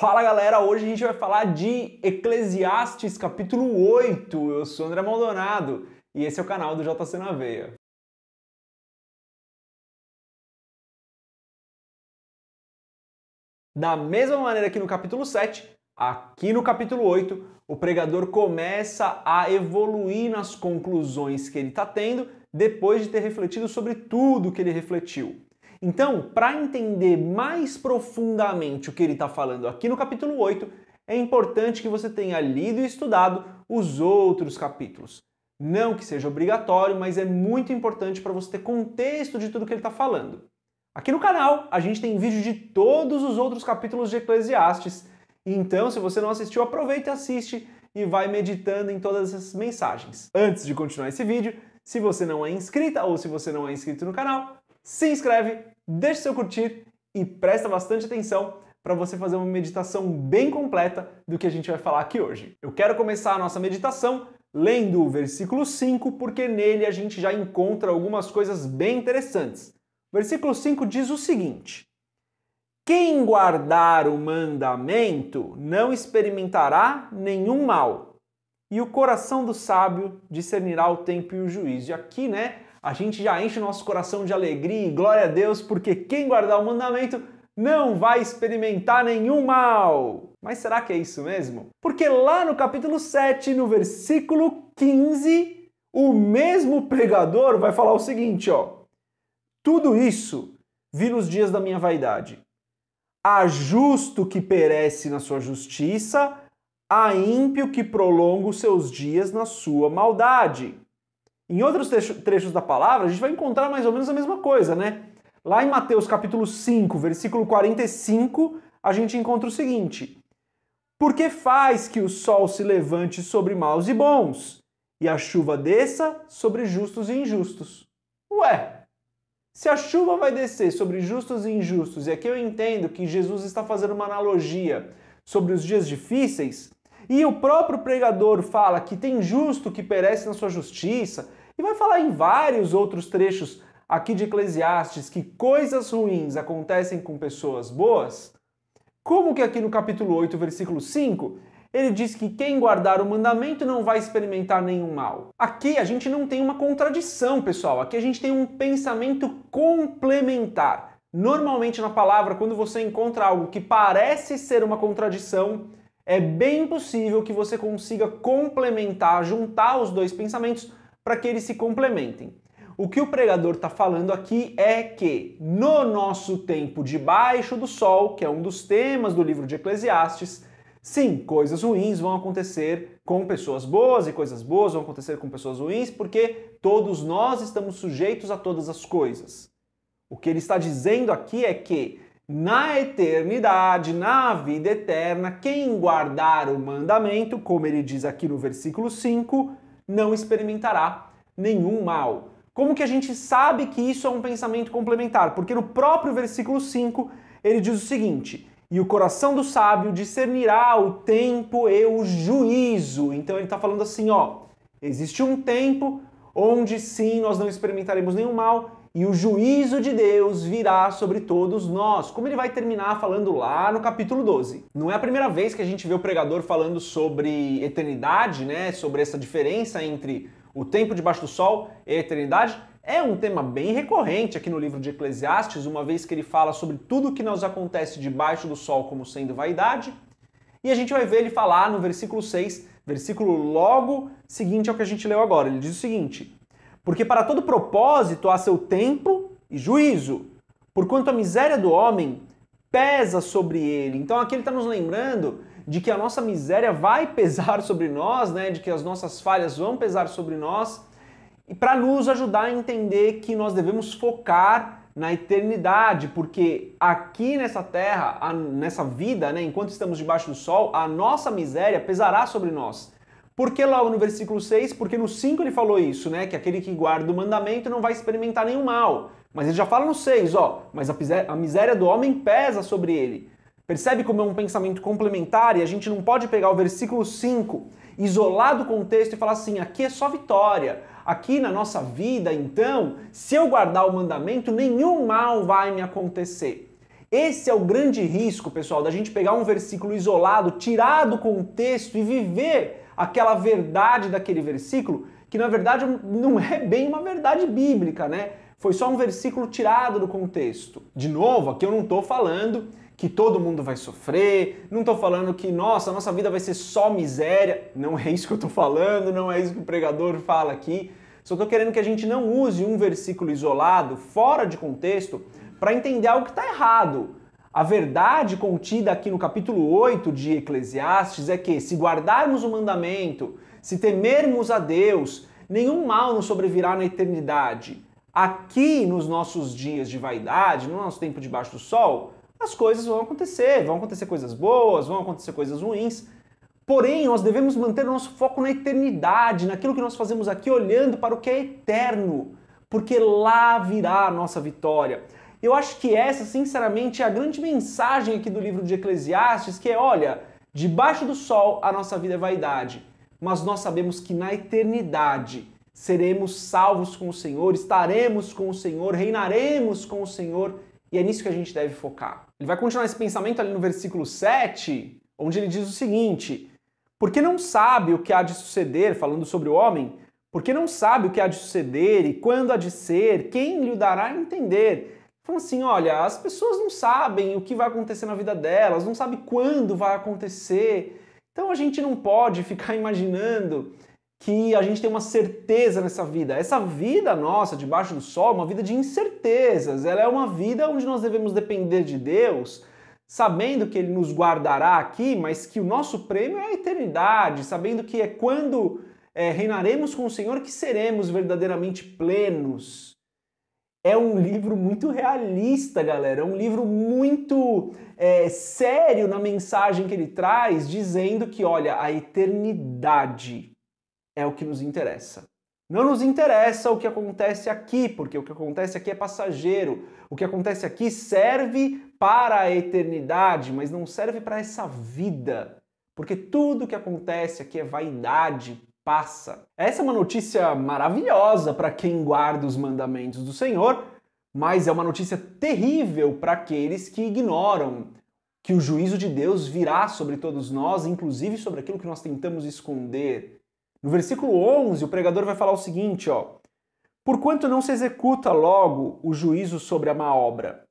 Fala galera, hoje a gente vai falar de Eclesiastes capítulo 8. Eu sou André Maldonado e esse é o canal do JC na Veia. Da mesma maneira que no capítulo 7, aqui no capítulo 8, o pregador começa a evoluir nas conclusões que ele está tendo depois de ter refletido sobre tudo que ele refletiu. Então, para entender mais profundamente o que ele está falando aqui no capítulo 8, é importante que você tenha lido e estudado os outros capítulos. Não que seja obrigatório, mas é muito importante para você ter contexto de tudo que ele está falando. Aqui no canal, a gente tem vídeo de todos os outros capítulos de Eclesiastes. Então, se você não assistiu, aproveita e assiste e vai meditando em todas essas mensagens. Antes de continuar esse vídeo, se você não é inscrita ou se você não é inscrito no canal, se inscreve, deixa seu curtir e presta bastante atenção para você fazer uma meditação bem completa do que a gente vai falar aqui hoje. Eu quero começar a nossa meditação lendo o versículo 5, porque nele a gente já encontra algumas coisas bem interessantes. O versículo 5 diz o seguinte: Quem guardar o mandamento não experimentará nenhum mal, e o coração do sábio discernirá o tempo e o juízo. E aqui, né, a gente já enche o nosso coração de alegria e glória a Deus, porque quem guardar o mandamento não vai experimentar nenhum mal. Mas será que é isso mesmo? Porque lá no capítulo 7, no versículo 15, o mesmo pregador vai falar o seguinte, ó: Tudo isso vi nos dias da minha vaidade. Há justo que perece na sua justiça, há ímpio que prolonga os seus dias na sua maldade. Em outros trechos da palavra, a gente vai encontrar mais ou menos a mesma coisa, né? Lá em Mateus capítulo 5, versículo 45, a gente encontra o seguinte: Por que faz que o sol se levante sobre maus e bons, e a chuva desça sobre justos e injustos? Ué, se a chuva vai descer sobre justos e injustos, e aqui eu entendo que Jesus está fazendo uma analogia sobre os dias difíceis, e o próprio pregador fala que tem justo que perece na sua justiça, e vai falar em vários outros trechos aqui de Eclesiastes que coisas ruins acontecem com pessoas boas, como que aqui no capítulo 8, versículo 5, ele diz que quem guardar o mandamento não vai experimentar nenhum mal. Aqui a gente não tem uma contradição, pessoal. Aqui a gente tem um pensamento complementar. Normalmente na palavra, quando você encontra algo que parece ser uma contradição, é bem possível que você consiga complementar, juntar os dois pensamentos para que eles se complementem. O que o pregador está falando aqui é que, no nosso tempo debaixo do sol, que é um dos temas do livro de Eclesiastes, sim, coisas ruins vão acontecer com pessoas boas e coisas boas vão acontecer com pessoas ruins, porque todos nós estamos sujeitos a todas as coisas. O que ele está dizendo aqui é que, na eternidade, na vida eterna, quem guardar o mandamento, como ele diz aqui no versículo 5, não experimentará nenhum mal. Como que a gente sabe que isso é um pensamento complementar? Porque no próprio versículo 5 ele diz o seguinte: E o coração do sábio discernirá o tempo e o juízo. Então ele está falando assim: ó, existe um tempo onde sim nós não experimentaremos nenhum mal, e o juízo de Deus virá sobre todos nós, como ele vai terminar falando lá no capítulo 12. Não é a primeira vez que a gente vê o pregador falando sobre eternidade, né, sobre essa diferença entre o tempo debaixo do sol e a eternidade. É um tema bem recorrente aqui no livro de Eclesiastes, uma vez que ele fala sobre tudo o que nos acontece debaixo do sol como sendo vaidade. E a gente vai ver ele falar no versículo 6, versículo logo seguinte ao que a gente leu agora. Ele diz o seguinte: porque para todo propósito há seu tempo e juízo. Porquanto a miséria do homem pesa sobre ele. Então aqui ele está nos lembrando de que a nossa miséria vai pesar sobre nós, né? De que as nossas falhas vão pesar sobre nós. E para nos ajudar a entender que nós devemos focar na eternidade, porque aqui nessa terra, nessa vida, né, enquanto estamos debaixo do sol, a nossa miséria pesará sobre nós. Por que logo no versículo 6? Porque no 5 ele falou isso, né? Que aquele que guarda o mandamento não vai experimentar nenhum mal. Mas ele já fala no 6, ó. Mas a miséria do homem pesa sobre ele. Percebe como é um pensamento complementar e a gente não pode pegar o versículo 5 isolado do contexto e falar assim: aqui é só vitória. Aqui na nossa vida, então, se eu guardar o mandamento, nenhum mal vai me acontecer. Esse é o grande risco, pessoal, da gente pegar um versículo isolado, tirar do contexto e viver aquela verdade daquele versículo, que na verdade não é bem uma verdade bíblica, né? Foi só um versículo tirado do contexto. De novo, aqui eu não estou falando que todo mundo vai sofrer, não estou falando que, nossa, nossa vida vai ser só miséria. Não é isso que eu estou falando, não é isso que o pregador fala aqui. Só estou querendo que a gente não use um versículo isolado, fora de contexto, para entender algo que está errado. A verdade contida aqui no capítulo 8 de Eclesiastes é que, se guardarmos o mandamento, se temermos a Deus, nenhum mal nos sobrevirá na eternidade. Aqui, nos nossos dias de vaidade, no nosso tempo debaixo do sol, as coisas vão acontecer, vão acontecer coisas boas, vão acontecer coisas ruins. Porém, nós devemos manter o nosso foco na eternidade, naquilo que nós fazemos aqui, olhando para o que é eterno, porque lá virá a nossa vitória. Eu acho que essa, sinceramente, é a grande mensagem aqui do livro de Eclesiastes, que é, olha, debaixo do sol a nossa vida é vaidade, mas nós sabemos que na eternidade seremos salvos com o Senhor, estaremos com o Senhor, reinaremos com o Senhor, e é nisso que a gente deve focar. Ele vai continuar esse pensamento ali no versículo 7, onde ele diz o seguinte: Porque não sabe o que há de suceder, falando sobre o homem, porque não sabe o que há de suceder e quando há de ser, quem lhe dará a entender? falam assim, olha, as pessoas não sabem o que vai acontecer na vida delas, não sabem quando vai acontecer. Então, a gente não pode ficar imaginando que a gente tem uma certeza nessa vida. Essa vida nossa, debaixo do sol, é uma vida de incertezas. Ela é uma vida onde nós devemos depender de Deus, sabendo que Ele nos guardará aqui, mas que o nosso prêmio é a eternidade, sabendo que é quando é, reinaremos com o Senhor que seremos verdadeiramente plenos. É um livro muito realista, galera. É um livro muito é, sério na mensagem que ele traz, dizendo que, olha, a eternidade é o que nos interessa. Não nos interessa o que acontece aqui, porque o que acontece aqui é passageiro. O que acontece aqui serve para a eternidade, mas não serve para essa vida. Porque tudo o que acontece aqui é vaidade, passa. Essa é uma notícia maravilhosa para quem guarda os mandamentos do Senhor, mas é uma notícia terrível para aqueles que ignoram que o juízo de Deus virá sobre todos nós, inclusive sobre aquilo que nós tentamos esconder. No versículo 11, o pregador vai falar o seguinte, ó: Porquanto não se executa logo o juízo sobre a má obra.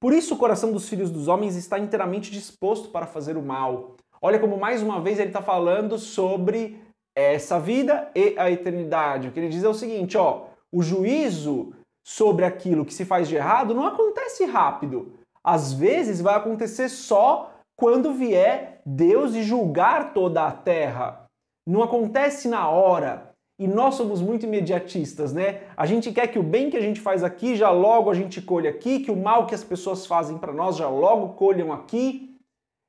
Por isso o coração dos filhos dos homens está inteiramente disposto para fazer o mal. Olha como mais uma vez ele está falando sobre essa vida e a eternidade. O que ele diz é o seguinte, ó, o juízo sobre aquilo que se faz de errado não acontece rápido. Às vezes vai acontecer só quando vier Deus e julgar toda a terra. Não acontece na hora. E nós somos muito imediatistas, né? A gente quer que o bem que a gente faz aqui já logo a gente colhe aqui, que o mal que as pessoas fazem para nós já logo colham aqui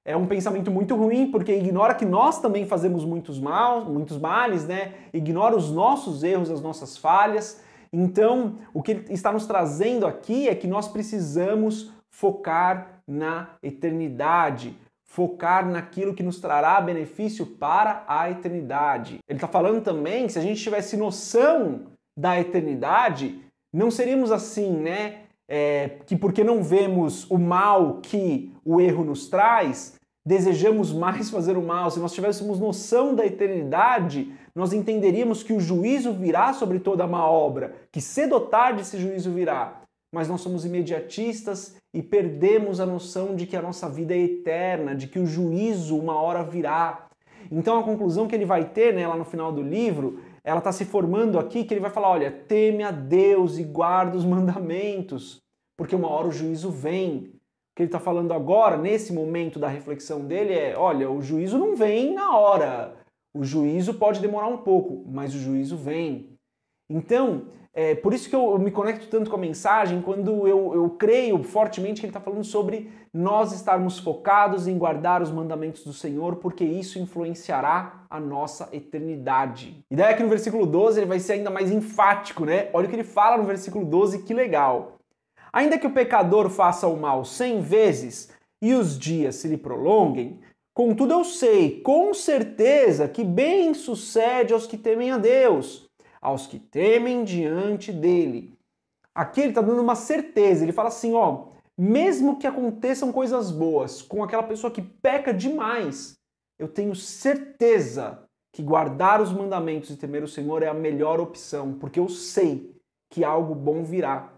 é um pensamento muito ruim, porque ignora que nós também fazemos muitos mal, muitos males, né? Ignora os nossos erros, as nossas falhas. Então, o que ele está nos trazendo aqui é que nós precisamos focar na eternidade, focar naquilo que nos trará benefício para a eternidade. Ele está falando também que se a gente tivesse noção da eternidade, não seríamos assim, né? É, que porque não vemos o mal que o erro nos traz, desejamos mais fazer o mal, se nós tivéssemos noção da eternidade, nós entenderíamos que o juízo virá sobre toda a má obra, que cedo ou tarde esse juízo virá. Mas nós somos imediatistas e perdemos a noção de que a nossa vida é eterna, de que o juízo uma hora virá. Então a conclusão que ele vai ter né, lá no final do livro, ela está se formando aqui, que ele vai falar: olha, teme a Deus e guarda os mandamentos, porque uma hora o juízo vem que ele está falando agora, nesse momento da reflexão dele, é: olha, o juízo não vem na hora. O juízo pode demorar um pouco, mas o juízo vem. Então, é por isso que eu me conecto tanto com a mensagem, quando eu, eu creio fortemente que ele está falando sobre nós estarmos focados em guardar os mandamentos do Senhor, porque isso influenciará a nossa eternidade. E daí aqui no versículo 12 ele vai ser ainda mais enfático, né? Olha o que ele fala no versículo 12, que legal. Ainda que o pecador faça o mal cem vezes e os dias se lhe prolonguem, contudo eu sei com certeza que bem sucede aos que temem a Deus, aos que temem diante dele. Aqui ele está dando uma certeza, ele fala assim: ó, mesmo que aconteçam coisas boas com aquela pessoa que peca demais, eu tenho certeza que guardar os mandamentos e temer o Senhor é a melhor opção, porque eu sei que algo bom virá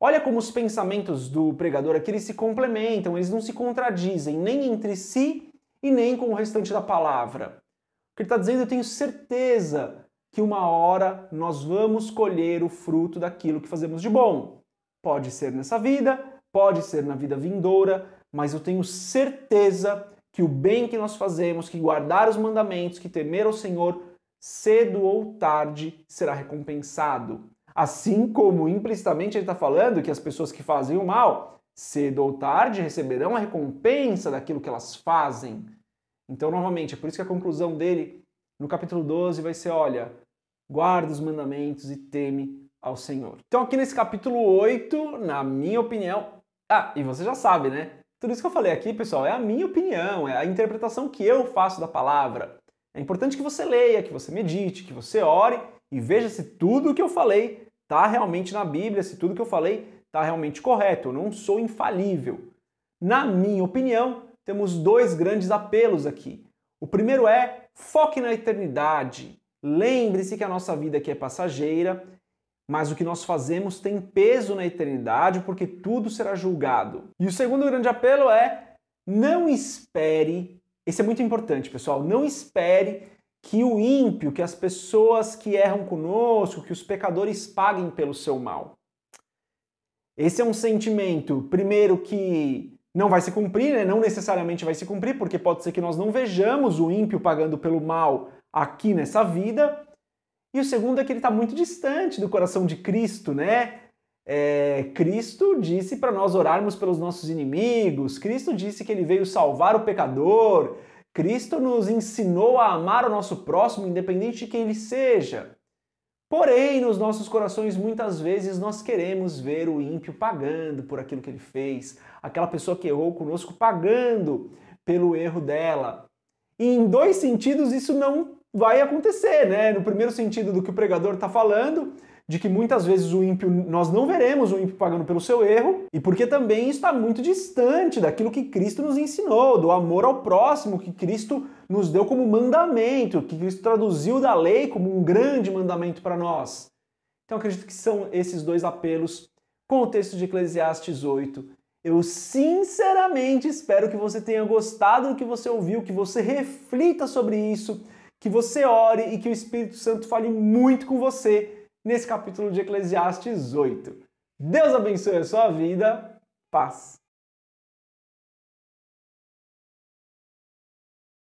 Olha como os pensamentos do pregador aqui eles se complementam, eles não se contradizem nem entre si e nem com o restante da palavra. O que ele está dizendo, eu tenho certeza que uma hora nós vamos colher o fruto daquilo que fazemos de bom. Pode ser nessa vida, pode ser na vida vindoura, mas eu tenho certeza que o bem que nós fazemos, que guardar os mandamentos, que temer ao Senhor, cedo ou tarde será recompensado. Assim como implicitamente ele está falando que as pessoas que fazem o mal, cedo ou tarde, receberão a recompensa daquilo que elas fazem. Então, novamente, é por isso que a conclusão dele no capítulo 12 vai ser: olha, guarda os mandamentos e teme ao Senhor. Então, aqui nesse capítulo 8, na minha opinião. Ah, e você já sabe, né? Tudo isso que eu falei aqui, pessoal, é a minha opinião, é a interpretação que eu faço da palavra. É importante que você leia, que você medite, que você ore e veja se tudo o que eu falei tá realmente na Bíblia, se tudo que eu falei tá realmente correto, eu não sou infalível. Na minha opinião, temos dois grandes apelos aqui. O primeiro é foque na eternidade. Lembre-se que a nossa vida aqui é passageira, mas o que nós fazemos tem peso na eternidade, porque tudo será julgado. E o segundo grande apelo é não espere, esse é muito importante, pessoal, não espere que o ímpio, que as pessoas que erram conosco, que os pecadores paguem pelo seu mal. Esse é um sentimento, primeiro, que não vai se cumprir, né? não necessariamente vai se cumprir, porque pode ser que nós não vejamos o ímpio pagando pelo mal aqui nessa vida. E o segundo é que ele está muito distante do coração de Cristo, né? É, Cristo disse para nós orarmos pelos nossos inimigos, Cristo disse que ele veio salvar o pecador, Cristo nos ensinou a amar o nosso próximo, independente de quem ele seja. Porém, nos nossos corações, muitas vezes nós queremos ver o ímpio pagando por aquilo que ele fez, aquela pessoa que errou conosco pagando pelo erro dela. E em dois sentidos isso não vai acontecer, né? No primeiro sentido do que o pregador está falando, de que muitas vezes o ímpio, nós não veremos o ímpio pagando pelo seu erro, e porque também está muito distante daquilo que Cristo nos ensinou, do amor ao próximo que Cristo nos deu como mandamento, que Cristo traduziu da lei como um grande mandamento para nós. Então acredito que são esses dois apelos com o texto de Eclesiastes 8. Eu sinceramente espero que você tenha gostado do que você ouviu, que você reflita sobre isso, que você ore e que o Espírito Santo fale muito com você nesse capítulo de Eclesiastes 8. Deus abençoe a sua vida. Paz.